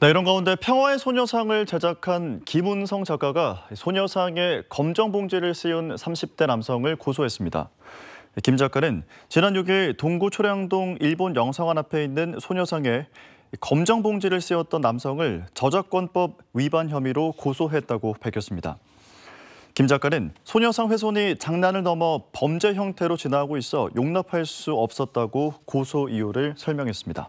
네, 이런 가운데 평화의 소녀상을 제작한 김은성 작가가 소녀상에 검정 봉지를 씌운 30대 남성을 고소했습니다. 김 작가는 지난 6일 동구 초량동 일본 영상관 앞에 있는 소녀상에 검정 봉지를 씌웠던 남성을 저작권법 위반 혐의로 고소했다고 밝혔습니다. 김 작가는 소녀상 훼손이 장난을 넘어 범죄 형태로 진화하고 있어 용납할 수 없었다고 고소 이유를 설명했습니다.